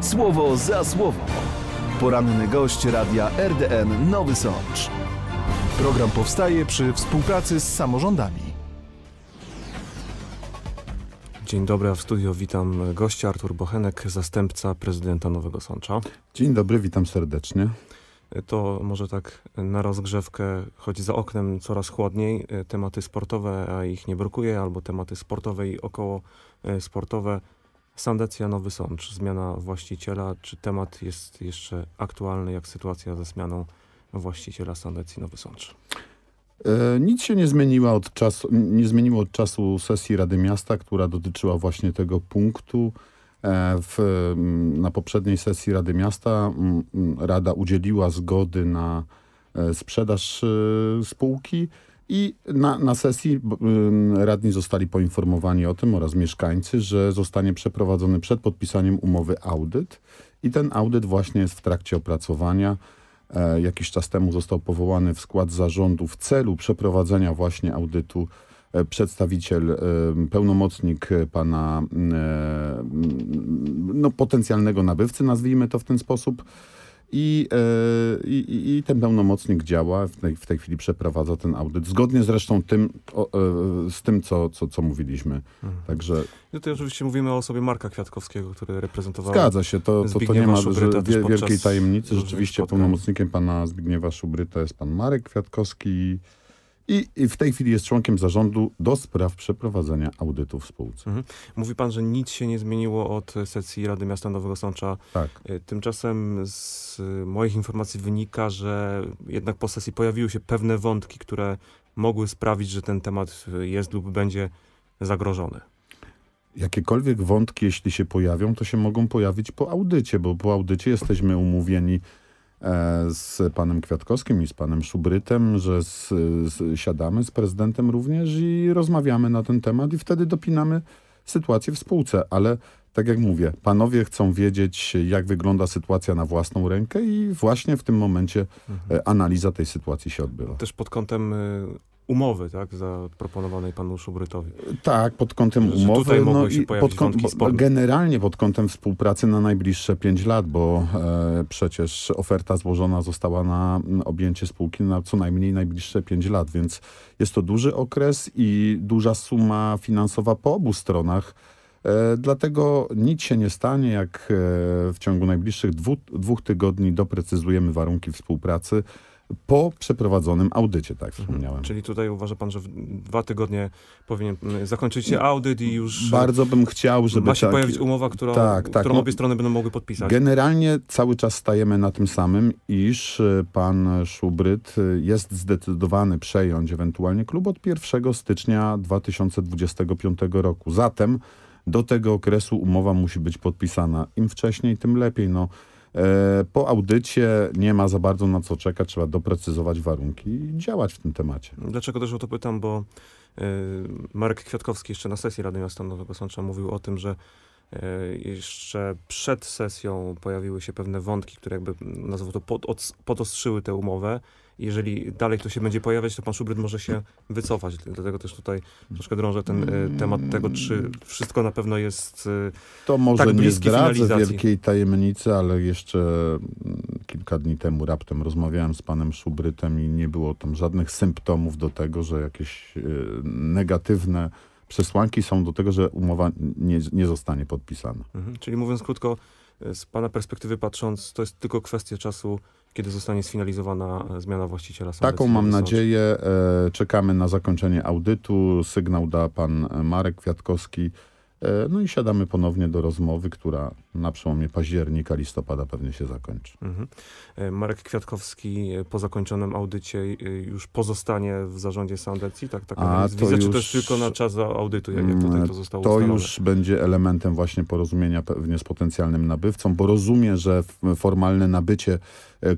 Słowo za słowo. Poranny gość radia RDN Nowy Sącz. Program powstaje przy współpracy z samorządami. Dzień dobry, w studio witam gościa Artur Bochenek, zastępca prezydenta Nowego Sącza. Dzień dobry, witam serdecznie. To może tak na rozgrzewkę, choć za oknem coraz chłodniej, e, tematy sportowe, a ich nie brakuje, albo tematy sportowe i około e, sportowe Sandecja Nowy Sącz, zmiana właściciela. Czy temat jest jeszcze aktualny, jak sytuacja ze zmianą właściciela Sandecji Nowy Sącz? E, nic się nie zmieniło, od czasu, nie zmieniło od czasu sesji Rady Miasta, która dotyczyła właśnie tego punktu. E, w, na poprzedniej sesji Rady Miasta Rada udzieliła zgody na e, sprzedaż spółki. I na, na sesji radni zostali poinformowani o tym oraz mieszkańcy, że zostanie przeprowadzony przed podpisaniem umowy audyt i ten audyt właśnie jest w trakcie opracowania. E, jakiś czas temu został powołany w skład zarządu w celu przeprowadzenia właśnie audytu e, przedstawiciel, e, pełnomocnik e, pana no, potencjalnego nabywcy, nazwijmy to w ten sposób, E, I, i, i, ten pełnomocnik działa, w tej, w tej chwili przeprowadza ten audyt, zgodnie zresztą tym, o, e, z tym, co, co, co mówiliśmy. Mhm. Także... No to oczywiście mówimy o osobie Marka Kwiatkowskiego, który reprezentował Zgadza się, to, to, to nie ma wie, wielkiej tajemnicy. Rzeczywiście pełnomocnikiem pana Zbigniewa Szubryta jest pan Marek Kwiatkowski i w tej chwili jest członkiem zarządu do spraw przeprowadzenia audytu w spółce. Mhm. Mówi pan, że nic się nie zmieniło od sesji Rady Miasta Nowego Sącza. Tak. E, tymczasem z e, moich informacji wynika, że jednak po sesji pojawiły się pewne wątki, które mogły sprawić, że ten temat jest lub będzie zagrożony. Jakiekolwiek wątki, jeśli się pojawią, to się mogą pojawić po audycie, bo po audycie jesteśmy umówieni E, z panem Kwiatkowskim i z panem Szubrytem, że z, z, siadamy z prezydentem również i rozmawiamy na ten temat i wtedy dopinamy sytuację w spółce, ale tak jak mówię, panowie chcą wiedzieć, jak wygląda sytuacja na własną rękę i właśnie w tym momencie e, mhm. analiza tej sytuacji się odbywa. Też pod kątem y, umowy, tak, zaproponowanej panu Szubrytowi. Tak, pod kątem umowy. Że tutaj no mogły się pod kąt, Generalnie pod kątem współpracy na najbliższe pięć lat, bo e, przecież oferta złożona została na objęcie spółki na co najmniej najbliższe pięć lat, więc jest to duży okres i duża suma finansowa po obu stronach. E, dlatego nic się nie stanie, jak e, w ciągu najbliższych dwu, dwóch tygodni doprecyzujemy warunki współpracy po przeprowadzonym audycie, tak wspomniałem. Czyli tutaj uważa pan, że w dwa tygodnie powinien zakończyć się audyt i już... Bardzo bym chciał, żeby... Ma się tak, pojawić umowa, którą, tak, tak, którą no, obie strony będą mogły podpisać. Generalnie cały czas stajemy na tym samym, iż e, pan Szubryt e, jest zdecydowany przejąć ewentualnie klub od 1 stycznia 2025 roku. Zatem do tego okresu umowa musi być podpisana. Im wcześniej, tym lepiej. No, E, po audycie nie ma za bardzo na co czekać, trzeba doprecyzować warunki i działać w tym temacie. Dlaczego też o to pytam, bo e, Marek Kwiatkowski jeszcze na sesji Rady Miasta Nowego Sącza mówił o tym, że e, jeszcze przed sesją pojawiły się pewne wątki, które jakby nazwą to pod, podostrzyły tę umowę jeżeli dalej to się będzie pojawiać, to pan Szubryt może się wycofać. Dlatego też tutaj troszkę drążę ten e, temat tego, czy wszystko na pewno jest e, To może tak nie zdradzę wielkiej tajemnicy, ale jeszcze mm, kilka dni temu raptem rozmawiałem z panem Szubrytem i nie było tam żadnych symptomów do tego, że jakieś e, negatywne przesłanki są do tego, że umowa nie, nie zostanie podpisana. Mhm. Czyli mówiąc krótko, z pana perspektywy patrząc, to jest tylko kwestia czasu, kiedy zostanie sfinalizowana e, zmiana właściciela Taką mam nadzieję. E, czekamy na zakończenie audytu. Sygnał da pan e, Marek Kwiatkowski. E, no i siadamy ponownie do rozmowy, która na przełomie października, listopada pewnie się zakończy. Mhm. E, Marek Kwiatkowski e, po zakończonym audycie już pozostanie w zarządzie Sandecji? Tak, tak. Widzę, wizja, już, czy też tylko na czas audytu, jak, jak tutaj mm, to zostało To ustalone? już będzie elementem właśnie porozumienia pewnie z potencjalnym nabywcą, bo rozumiem, że formalne nabycie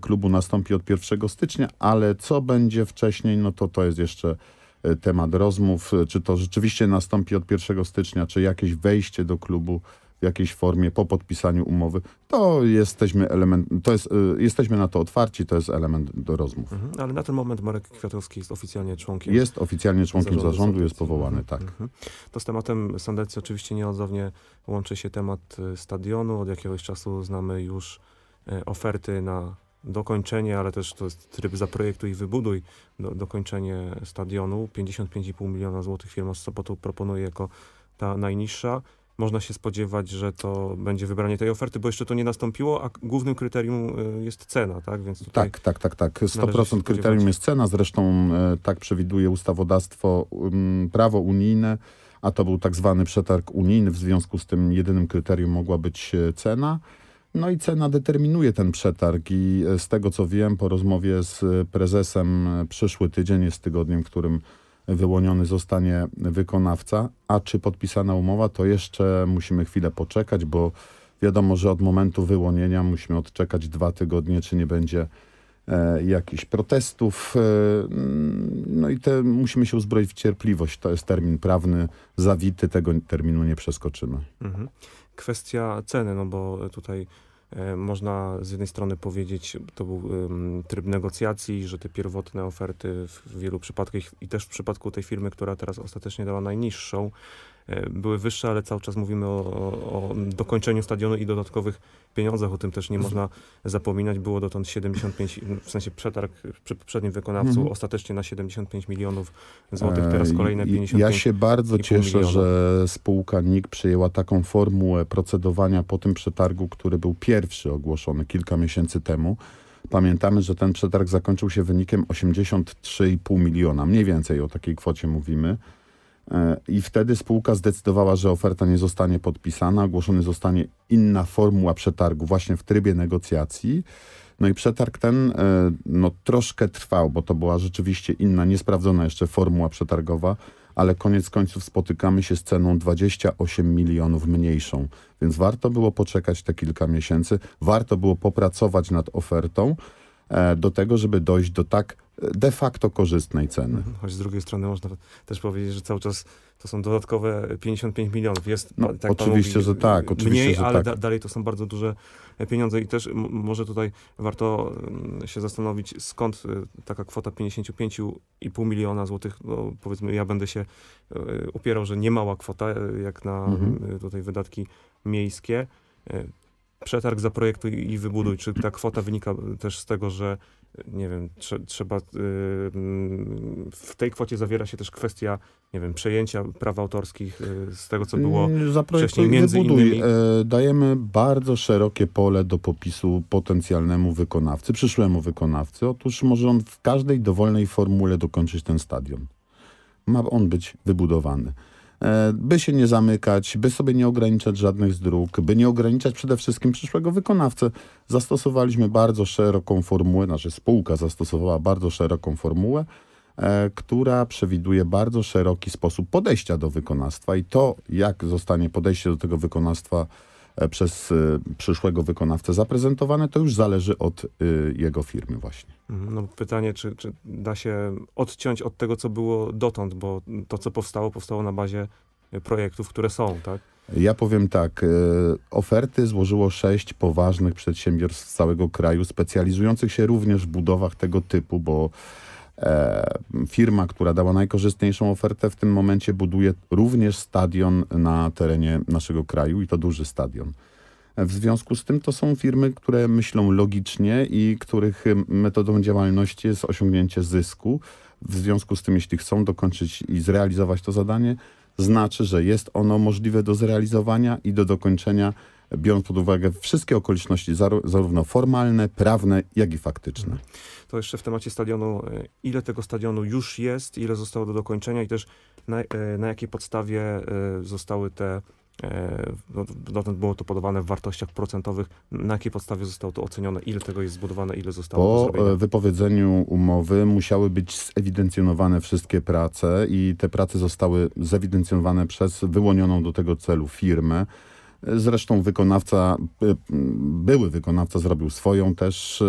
klubu nastąpi od 1 stycznia, ale co będzie wcześniej, no to to jest jeszcze temat rozmów, czy to rzeczywiście nastąpi od 1 stycznia, czy jakieś wejście do klubu w jakiejś formie po podpisaniu umowy, to jesteśmy element, to jest, y, jesteśmy na to otwarci, to jest element do rozmów. Mhm, ale na ten moment Marek Kwiatkowski jest oficjalnie członkiem Jest oficjalnie członkiem zarządu, zarządu jest powołany, mhm, tak. Mhm. To z tematem Sandecji oczywiście nieodzownie łączy się temat y, stadionu. Od jakiegoś czasu znamy już y, oferty na dokończenie, ale też to jest tryb zaprojektuj i wybuduj, do, dokończenie stadionu. 55,5 miliona złotych firma z Sopotu proponuje jako ta najniższa. Można się spodziewać, że to będzie wybranie tej oferty, bo jeszcze to nie nastąpiło, a głównym kryterium e, jest cena, tak? Więc tak, tak, tak, tak. 100% kryterium jest cena, zresztą e, tak przewiduje ustawodawstwo, um, prawo unijne, a to był tak zwany przetarg unijny, w związku z tym jedynym kryterium mogła być e, cena. No i cena determinuje ten przetarg i e, z tego co wiem po rozmowie z e, prezesem e, przyszły tydzień jest tygodniem, w którym wyłoniony zostanie wykonawca, a czy podpisana umowa to jeszcze musimy chwilę poczekać, bo wiadomo, że od momentu wyłonienia musimy odczekać dwa tygodnie, czy nie będzie e, jakichś protestów. E, no i te, musimy się uzbroić w cierpliwość. To jest termin prawny zawity, tego terminu nie przeskoczymy. Mhm kwestia ceny, no bo tutaj e, można z jednej strony powiedzieć, to był tryb negocjacji, że te pierwotne oferty w wielu przypadkach i też w przypadku tej firmy, która teraz ostatecznie dała najniższą, E, były wyższe, ale cały czas mówimy o, o dokończeniu stadionu i dodatkowych pieniądzach. O tym też nie można zapominać. Było dotąd 75, w sensie przetarg przy poprzednim wykonawcu mhm. ostatecznie na 75 milionów złotych, teraz e, kolejne 50 Ja się bardzo cieszę, miliona. że spółka NIK przyjęła taką formułę procedowania po tym przetargu, który był pierwszy ogłoszony kilka miesięcy temu. Pamiętamy, że ten przetarg zakończył się wynikiem 83,5 miliona. Mniej więcej o takiej kwocie mówimy. I wtedy spółka zdecydowała, że oferta nie zostanie podpisana, ogłoszony zostanie inna formuła przetargu właśnie w trybie negocjacji. No i przetarg ten e, no, troszkę trwał, bo to była rzeczywiście inna, niesprawdzona jeszcze formuła przetargowa, ale koniec końców spotykamy się z ceną 28 milionów mniejszą. Więc warto było poczekać te kilka miesięcy, warto było popracować nad ofertą e, do tego, żeby dojść do tak de facto korzystnej ceny. Mhm, choć z drugiej strony można też powiedzieć, że cały czas to są dodatkowe 55 milionów. Jest, no, tak oczywiście, mówi, że tak. Oczywiście, mniej, że ale tak. dalej to są bardzo duże pieniądze i też może tutaj warto się zastanowić, skąd y, taka kwota 55,5 miliona złotych, no powiedzmy, ja będę się y, upierał, że nie mała kwota, y, jak na mhm. tutaj wydatki miejskie przetarg za projektu i wybuduj. Czy ta kwota wynika też z tego, że nie wiem, trze trzeba. Yy, w tej kwocie zawiera się też kwestia, nie wiem, przejęcia praw autorskich yy, z tego, co było mm, wcześniej między wybuduj. innymi. E, dajemy bardzo szerokie pole do popisu potencjalnemu wykonawcy, przyszłemu wykonawcy. Otóż może on w każdej dowolnej formule dokończyć ten stadion. Ma on być wybudowany. E, by się nie zamykać, by sobie nie ograniczać żadnych z dróg, by nie ograniczać przede wszystkim przyszłego wykonawcę. Zastosowaliśmy bardzo szeroką formułę, nasza znaczy spółka zastosowała bardzo szeroką formułę, e, która przewiduje bardzo szeroki sposób podejścia do wykonawstwa i to, jak zostanie podejście do tego wykonawstwa E, przez e, przyszłego wykonawcę zaprezentowane, to już zależy od e, jego firmy właśnie. Mhm, no, pytanie, czy, czy da się odciąć od tego, co było dotąd, bo to, co powstało, powstało na bazie projektów, które są, tak? Ja powiem tak, oferty złożyło sześć poważnych przedsiębiorstw z całego kraju, specjalizujących się również w budowach tego typu, bo E, firma, która dała najkorzystniejszą ofertę, w tym momencie buduje również stadion na terenie naszego kraju i to duży stadion. E, w związku z tym to są firmy, które myślą logicznie i których e, metodą działalności jest osiągnięcie zysku. W związku z tym, jeśli chcą dokończyć i zrealizować to zadanie, znaczy, że jest ono możliwe do zrealizowania i do dokończenia biorąc pod uwagę wszystkie okoliczności, zarówno formalne, prawne, jak i faktyczne. Mhm. To jeszcze w temacie stadionu, e, ile tego stadionu już jest, ile zostało do dokończenia i też na, e, na jakiej podstawie e, zostały te no, dotąd było to podawane w wartościach procentowych. Na jakiej podstawie zostało to ocenione? Ile tego jest zbudowane? Ile zostało Po wypowiedzeniu umowy musiały być zewidencjonowane wszystkie prace i te prace zostały zewidencjonowane przez wyłonioną do tego celu firmę. Zresztą wykonawca, y, y, były wykonawca zrobił swoją też y,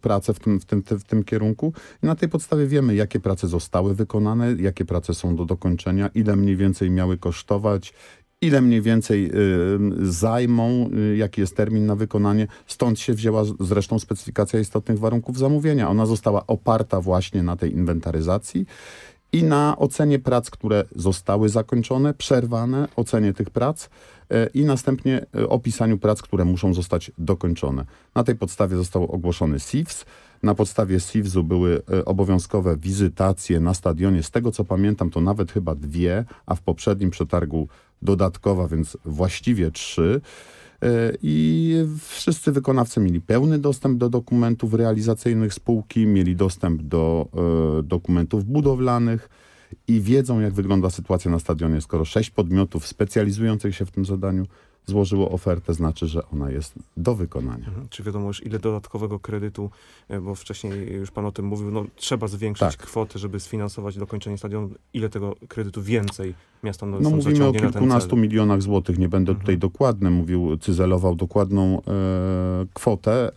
pracę w tym, w tym, w tym kierunku. I na tej podstawie wiemy, jakie prace zostały wykonane, jakie prace są do dokończenia, ile mniej więcej miały kosztować, ile mniej więcej zajmą, jaki jest termin na wykonanie. Stąd się wzięła zresztą specyfikacja istotnych warunków zamówienia. Ona została oparta właśnie na tej inwentaryzacji i na ocenie prac, które zostały zakończone, przerwane, ocenie tych prac E, i następnie e, opisaniu prac, które muszą zostać dokończone. Na tej podstawie został ogłoszony SIFS. Na podstawie SIFS-u były e, obowiązkowe wizytacje na stadionie. Z tego co pamiętam to nawet chyba dwie, a w poprzednim przetargu dodatkowa, więc właściwie trzy i wszyscy wykonawcy mieli pełny dostęp do dokumentów realizacyjnych spółki, mieli dostęp do dokumentów budowlanych, i wiedzą, jak wygląda sytuacja na stadionie. Skoro sześć podmiotów specjalizujących się w tym zadaniu złożyło ofertę, znaczy, że ona jest do wykonania. Mhm. Czy wiadomo już ile dodatkowego kredytu, e, bo wcześniej już pan o tym mówił, no trzeba zwiększyć tak. kwotę, żeby sfinansować dokończenie stadionu. Ile tego kredytu więcej miasta no, No mówimy o kilkunastu milionach złotych, nie będę mhm. tutaj dokładny mówił, cyzelował dokładną e, kwotę, e,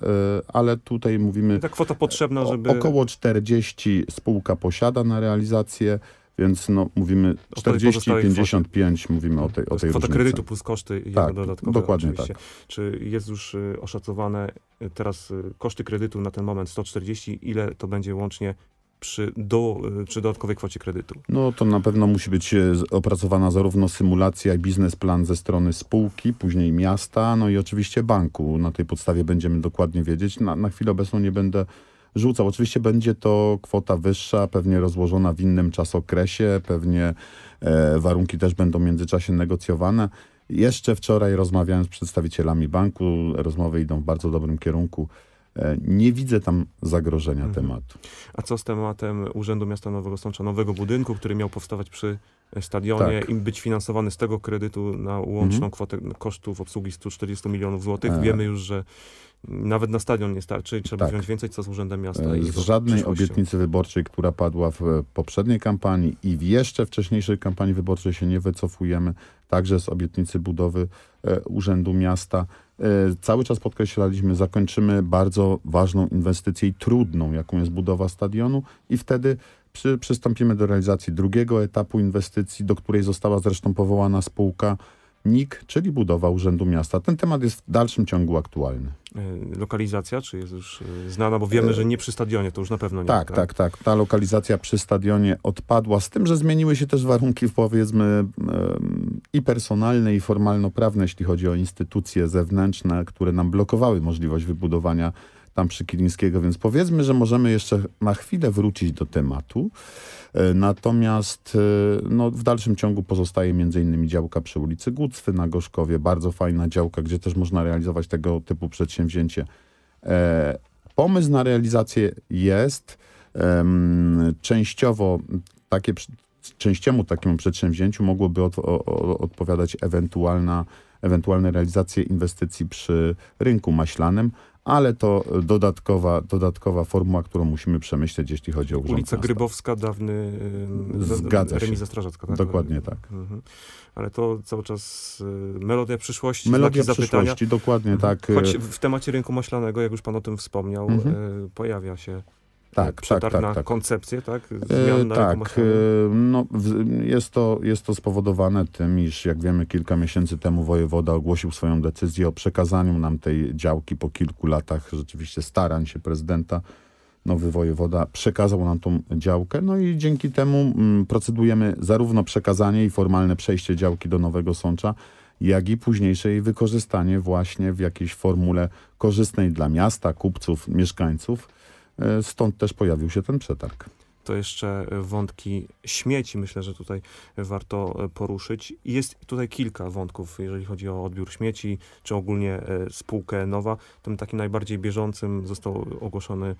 ale tutaj mówimy... I ta kwota potrzebna, żeby... Około 40 spółka posiada na realizację więc no, mówimy 40-55, mówimy o tej, o tej kwota kredytu plus koszty tak, dodatkowe. Dokładnie oczywiście. tak. Czy jest już y, oszacowane y, teraz y, koszty kredytu na ten moment 140, ile to będzie łącznie przy, do, przy dodatkowej kwocie kredytu? No to na pewno musi być opracowana zarówno symulacja i biznesplan ze strony spółki, później miasta, no i oczywiście banku. Na tej podstawie będziemy dokładnie wiedzieć. Na, na chwilę obecną nie będę rzucał. Oczywiście będzie to kwota wyższa, pewnie rozłożona w innym czasokresie, pewnie e, warunki też będą w międzyczasie negocjowane. Jeszcze wczoraj rozmawiałem z przedstawicielami banku, rozmowy idą w bardzo dobrym kierunku. E, nie widzę tam zagrożenia mhm. tematu. A co z tematem Urzędu Miasta Nowego Sącza, nowego budynku, który miał powstawać przy e, stadionie tak. i być finansowany z tego kredytu na łączną mhm. kwotę kosztów obsługi 140 milionów złotych? E. Wiemy już, że nawet na stadion nie starczy i trzeba tak. wziąć więcej co z Urzędem Miasta. I z żadnej obietnicy wyborczej, która padła w poprzedniej kampanii i w jeszcze wcześniejszej kampanii wyborczej się nie wycofujemy, także z obietnicy budowy Urzędu Miasta. E, cały czas podkreślaliśmy, zakończymy bardzo ważną inwestycję i trudną, jaką jest budowa stadionu i wtedy przy, przystąpimy do realizacji drugiego etapu inwestycji, do której została zresztą powołana spółka NIK, czyli budowa Urzędu Miasta. Ten temat jest w dalszym ciągu aktualny. E, lokalizacja, czy jest już e, znana, bo wiemy, e, że nie przy stadionie, to już na pewno nie. Tak, tak, tak. tak. Ta lokalizacja przy stadionie odpadła, z tym, że zmieniły się też warunki, powiedzmy, i personalne, i formalno-prawne, jeśli chodzi o instytucje zewnętrzne, które nam blokowały możliwość wybudowania tam przy Kilińskiego, więc powiedzmy, że możemy jeszcze na chwilę wrócić do tematu. E, natomiast e, no, w dalszym ciągu pozostaje między innymi działka przy ulicy Gucwy na Gorzkowie, bardzo fajna działka, gdzie też można realizować tego typu przedsięwzięcie. E, pomysł na realizację jest częściowo takie częściemu takiemu przedsięwzięciu mogłoby od, o, o, odpowiadać ewentualna, ewentualne realizacje inwestycji przy rynku maślanym, ale to dodatkowa, dodatkowa formuła, którą musimy przemyśleć, jeśli chodzi o urząd Ulica miasta. Grybowska, dawny Zgadza remiza strażacka. Tak? Dokładnie tak. Mhm. Ale to cały czas y, melodia przyszłości, Melodia przyszłości, zapytania. dokładnie mhm. tak. Choć y, w temacie rynku maślanego, jak już pan o tym wspomniał, mhm. Y, pojawia się tak, przetarg tak, tak, na tak. koncepcję, tak? E, Zmian na tak, e, no, jest, to, jest to spowodowane tym, iż jak wiemy kilka miesięcy temu wojewoda ogłosił swoją decyzję o przekazaniu nam tej działki po kilku latach rzeczywiście starań się prezydenta. Nowy wojewoda przekazał nam tą działkę, no i dzięki temu mm, procedujemy zarówno przekazanie i formalne przejście działki do Nowego Sącza, jak i późniejsze jej wykorzystanie właśnie w jakiejś formule korzystnej dla miasta, kupców, mieszkańców. E, stąd też pojawił się ten przetarg to jeszcze e, wątki śmieci, myślę, że tutaj e, warto poruszyć. Jest tutaj kilka wątków, jeżeli chodzi o odbiór śmieci, czy ogólnie spółkę Nowa. Tym takim najbardziej bieżącym został ogłoszony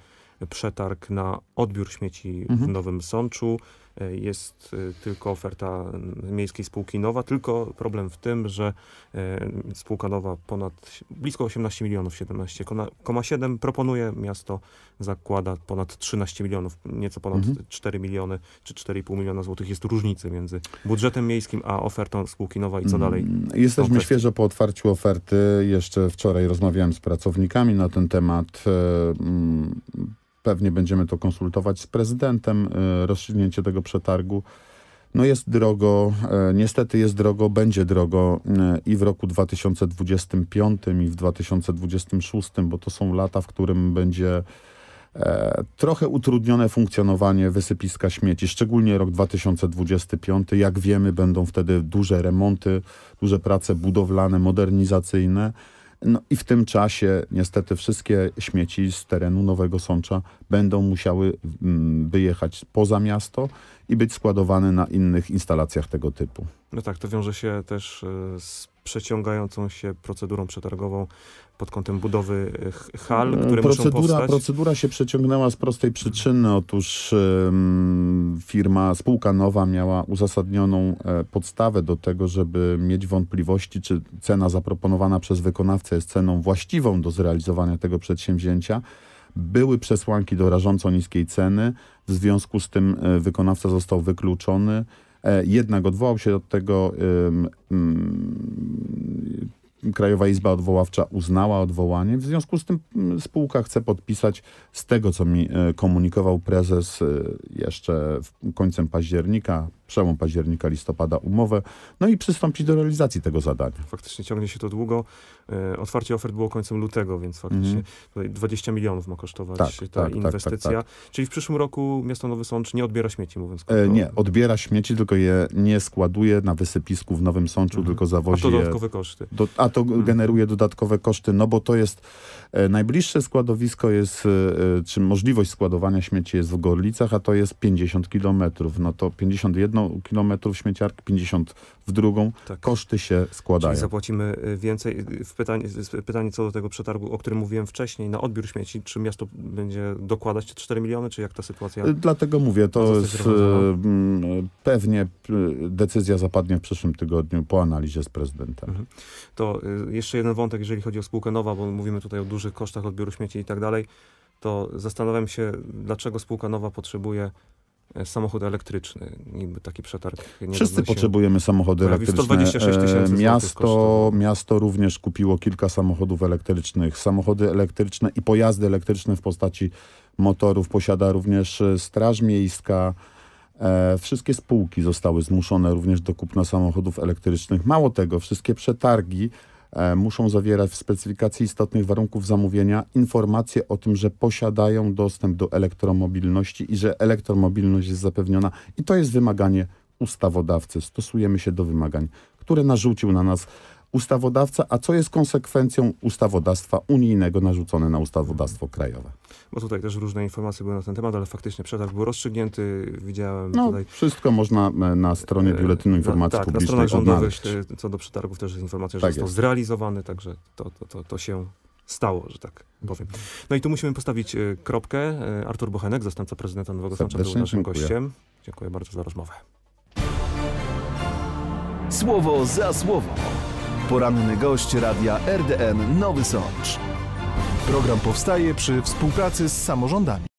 przetarg na odbiór śmieci mhm. w Nowym Sączu. E, jest e, tylko oferta miejskiej spółki Nowa, tylko problem w tym, że e, spółka Nowa ponad blisko 18 milionów, 17,7 proponuje, miasto zakłada ponad 13 milionów, nieco ponad mhm. 4 miliony czy 4,5 miliona złotych jest różnicy między budżetem miejskim a ofertą spółki Nowa i co mm, dalej. Jesteśmy świeżo po otwarciu oferty. Jeszcze wczoraj rozmawiałem z pracownikami na ten temat. Mm, Pewnie będziemy to konsultować z prezydentem, e, rozstrzygnięcie tego przetargu. No jest drogo, e, niestety jest drogo, będzie drogo e, i w roku 2025 i w 2026, bo to są lata, w którym będzie trochę utrudnione funkcjonowanie wysypiska śmieci, szczególnie rok 2025. Jak wiemy, będą wtedy duże remonty, duże prace budowlane, modernizacyjne. No i w tym czasie niestety wszystkie śmieci z terenu Nowego Sącza będą musiały mm, wyjechać poza miasto i być składowane na innych instalacjach tego typu. No tak, to wiąże się też e, z przeciągającą się procedurą przetargową pod kątem budowy e, hal, mm, które procedura, muszą powstać? Procedura się przeciągnęła z prostej przyczyny. Otóż firma, spółka nowa miała uzasadnioną e, podstawę do tego, żeby mieć wątpliwości, czy cena zaproponowana przez wykonawcę jest ceną właściwą do zrealizowania tego przedsięwzięcia. Były przesłanki do rażąco niskiej ceny, w związku z tym e, wykonawca został wykluczony. E, jednak odwołał się od tego. Krajowa Izba Odwoławcza uznała odwołanie. W związku z tym spółka chce podpisać z tego, co mi e, komunikował prezes e, jeszcze końcem października, przełom października, listopada umowę, no i przystąpić do realizacji tego zadania. Faktycznie ciągnie się to długo. E, otwarcie ofert było końcem lutego, więc faktycznie mm. 20 milionów ma kosztować tak, ta tak, tak, tak, inwestycja. Tak, Czyli w przyszłym roku miasto Nowy Sącz nie odbiera śmieci, mówiąc e, krótko. E, nie, odbiera śmieci, tylko je nie składuje na wysypisku w Nowym Sączu, mm. tylko zawozi A to dodatkowe koszty. Do, a to mm. generuje dodatkowe koszty, no bo to jest e, najbliższe składowisko jest, e, e czy możliwość składowania śmieci jest w Gorlicach, a to jest 50 kilometrów. No to 51 kilometrów śmieciarki, 50 w drugą. Tak. Koszty się składają. Czyli zapłacimy więcej. W pytanie, pytanie co do tego przetargu, o którym mówiłem wcześniej, na odbiór śmieci, czy miasto będzie dokładać te 4 miliony, czy jak ta sytuacja? Y, dlatego mówię, to jest, y, mm, pewnie y, decyzja zapadnie w przyszłym tygodniu po analizie z prezydentem. Mhm. To jeszcze jeden wątek, jeżeli chodzi o spółkę Nowa, bo mówimy tutaj o dużych kosztach odbioru śmieci i tak dalej, to zastanawiam się, dlaczego spółka Nowa potrzebuje E, samochód elektryczny, niby taki przetarg. Wszyscy potrzebujemy samochody elektryczne. 126 e, tysięcy miasto, miasto również kupiło kilka samochodów elektrycznych. Samochody elektryczne i pojazdy elektryczne w postaci motorów posiada również e, Straż Miejska. Wszystkie spółki zostały zmuszone również do kupna samochodów elektrycznych. Mało tego, wszystkie przetargi E, muszą zawierać w specyfikacji istotnych warunków zamówienia informacje o tym, że posiadają dostęp do elektromobilności i że elektromobilność jest zapewniona. I to jest wymaganie ustawodawcy. Stosujemy się do wymagań, które narzucił na nas ustawodawca, a co jest konsekwencją ustawodawstwa unijnego narzucone na ustawodawstwo krajowe. Bo tutaj też różne informacje były na ten temat, ale faktycznie przetarg był rozstrzygnięty, widziałem no, tutaj... Wszystko można e, na stronie e, Biuletynu Informacji tak, na, tak, Publicznej na odnaleźć. rządowych co do przetargów też jest informacja, że tak został jest. zrealizowany, także to, to, to, to się stało, że tak powiem. No i tu musimy postawić e, kropkę. Artur Bochenek, zastępca prezydenta Nowego Sącza, był naszym dziękuję. gościem. Dziękuję bardzo za rozmowę. Słowo za słowo. Poranny gość radia RDN Nowy Sącz. Program powstaje przy współpracy z samorządami.